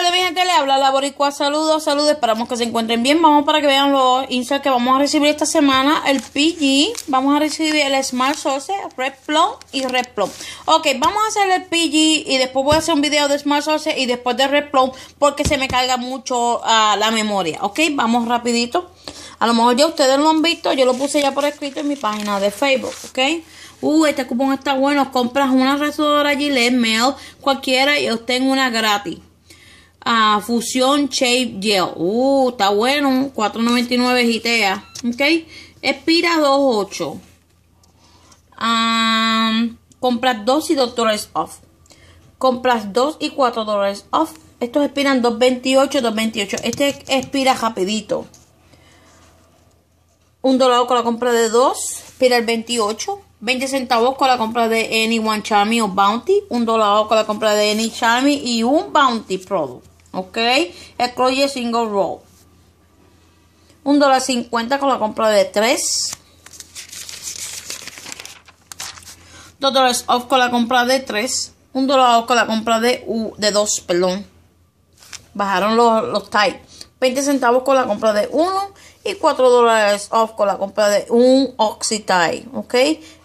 Hola mi gente. Le habla la Boricua. Saludos, saludos. Esperamos que se encuentren bien. Vamos para que vean los inserts que vamos a recibir esta semana. El PG. Vamos a recibir el Smart Sauce, Red Plum y Red Plum. Ok, vamos a hacer el PG y después voy a hacer un video de Smart Sauce y después de Red Plum porque se me carga mucho ah, la memoria. Ok, vamos rapidito. A lo mejor ya ustedes lo han visto. Yo lo puse ya por escrito en mi página de Facebook. Ok. Uh, este cupón está bueno. Compras una allí, Gillette Mail, cualquiera y tengo una gratis a Fusión Shape Gel. Uh, está bueno. 4.99 GTA. Ok. Expira 2.8. compras 2 y 2 dólares off. Compras 2 y 4 dólares off. Estos expiran 2.28, 2.28. Este expira rapidito. Un dólar con la compra de 2. Expira el 28. 20 centavos con la compra de any one charmy o bounty, 1 dólar con la compra de any charmy y un bounty product, ¿ok? Excluye single roll. 1 dólar 50 con la compra de 3. 2 dólares off con la compra de 3. 1 dólar off con la compra de, de 2, perdón. Bajaron los, los 20 centavos con la compra de 1 y 4 dólares off con la compra de un tie ¿ok?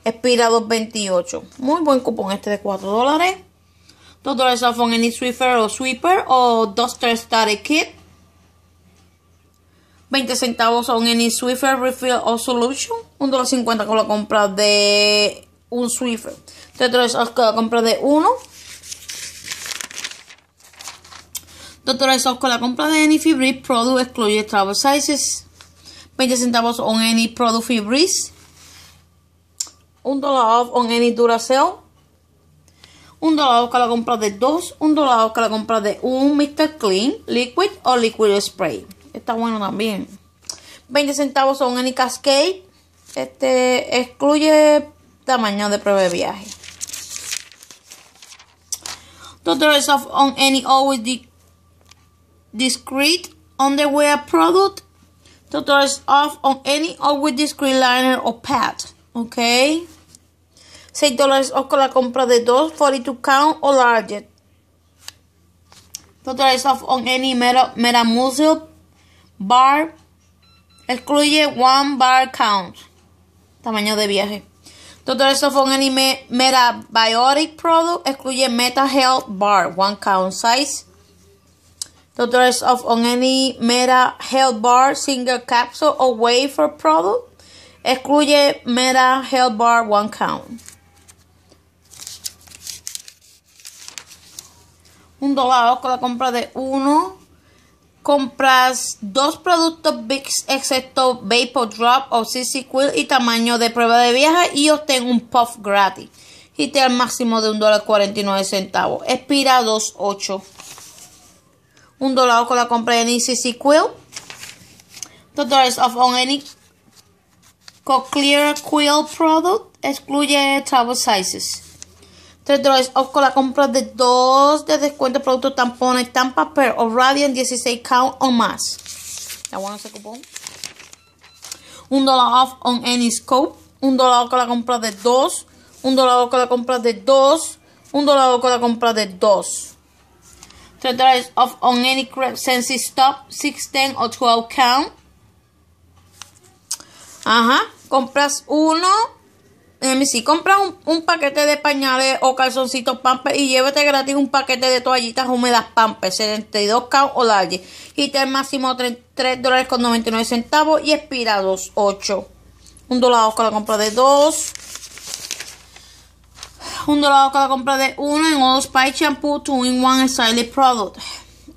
expira 2.28. Muy buen cupón este de 4 dólares. 2 dólares off on any swiffer o sweeper o duster static kit. 20 centavos on any swiffer refill o solution. 1.50 con la compra de un swiffer 3 dólares off con la compra de uno. 2 dólares off con la compra de any fibris product excluye travel sizes. 20 centavos on any product fibris. Un dólar off on any Duracell, Un dólar off que la compra de dos, Un dólar off que la compra de un Mr. Clean, Liquid o Liquid Spray. Está bueno también. 20 centavos on any Cascade. Este excluye tamaño de prueba de viaje. is off on any always discreet underwear product. $2 off on any always discreet liner or pad. Okay. 6 dólares o con la compra de dos 42 count o larger. 2 dólares off on any meta, bar. Excluye one bar count. Tamaño de viaje. 2 dólares off on any metabiotic biotic product. Excluye meta health bar. One count size. 2 dólares off on any meta health bar. Single capsule or wafer product. Excluye meta health bar. One count. un dólar con la compra de uno. Compras dos productos Bix excepto Vapor Drop o CC Quill y tamaño de prueba de viaje y obtén un puff gratis. Y te al máximo de un dólar 49 centavos. Expira 2.8. Un dólar con la compra de ni CC Quill. 2 dólares of on any clear Quill product. Excluye travel sizes. 3 dólares off con la compra de 2 de descuento de productos tampones Tampa papel o Radiant 16 count o más. bueno ese cupón. 1 dólar off on any scope. 1 dólar con la compra de 2. 1 dólar con la compra de 2. 1 dólar con la compra de 2. 3 dólares off on any crepe sensi stop 6, 10 o 12 count. Ajá. Compras 1 si compras un, paquete de pañales o calzoncitos Pampers y llévate gratis un paquete de toallitas húmedas Pampers 72K o large y te máximo 3, dólares con 99 centavos y expira 8 un dólar con la compra de 2 un dólar con la compra de 1 en All Spice Shampoo 2 in 1 Stylish Product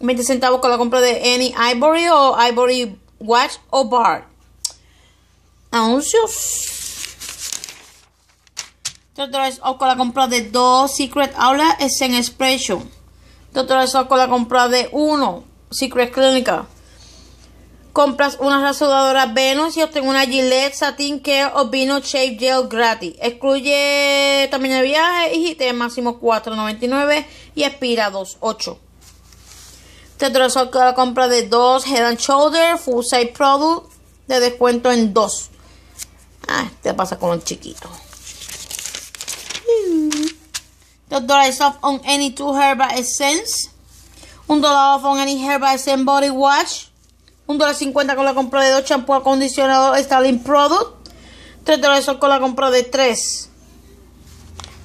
20 centavos con la compra de Any Ivory o Ivory Watch o Bar anuncios Totally o con la compra de dos Secret Aula es en Expression. doctores off con la compra de uno Secret Clínica. Compras una rasuradora Venus y obtengo una Gillette Satin Care o Vino Shape Gel gratis. Excluye también de viaje y te máximo $4.99 y expira 2.8. Te con la compra de dos Head and Shoulder Full Size Product de descuento en dos. Ah, te este pasa con los chiquitos. $2 off on any two by essence. $1 off on any by essence body wash. $1.50 con la compra de 2 shampoo acondicionador Stalin Product. $3 off con la compra de 3.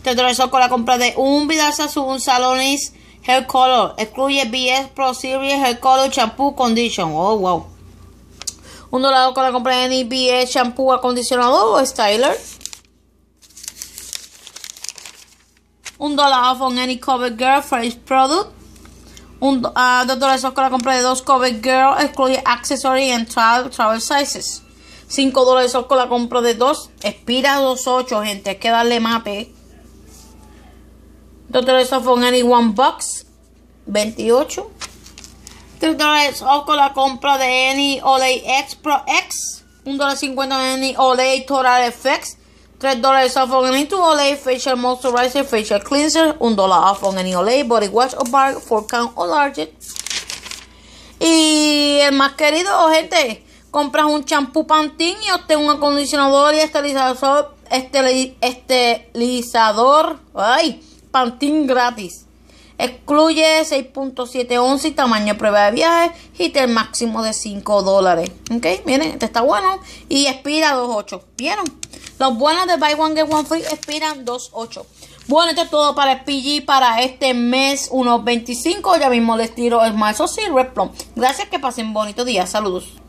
$3 off con la compra de un Vidal Sassoon, un Salonis Hair Color. Excluye BS Pro Series Hair Color Shampoo Condition. Oh, wow. $1 off con la compra de any BS Shampoo acondicionado o Styler. $1 dólar off on any cover girl for product. $2 ah, dólares off con la compra de dos cover girl, excluye accessory and travel, travel sizes. 5 dólares off con la compra de dos. Expira 2.8, gente. Hay que darle mape. 2 dólares off on any one box. 28. 3 dólares off con la compra de any Olay X Pro X. 1 dólar 50 en any Olay Total Effects. 3 dólares off on any 2 Olay Facial Moisturizer Facial Cleanser. 1 dólar off on any Olay Body Wash or Bar 4 Count or Large. Y el más querido, gente, compras un champú Pantin y obtén un acondicionador y esterilizador, esterilizador ay, Pantin gratis. Excluye 6.711. Tamaño tamaño prueba de viaje. Y el máximo de 5 dólares. Ok, miren, este está bueno. Y expira 2.8. ¿Vieron? Los buenos de Buy One Get One Free expiran 2.8. Bueno, esto es todo para el PG para este mes 1.25. Ya mismo les tiro el Marzo sí, Plum. Gracias, que pasen bonito día. Saludos.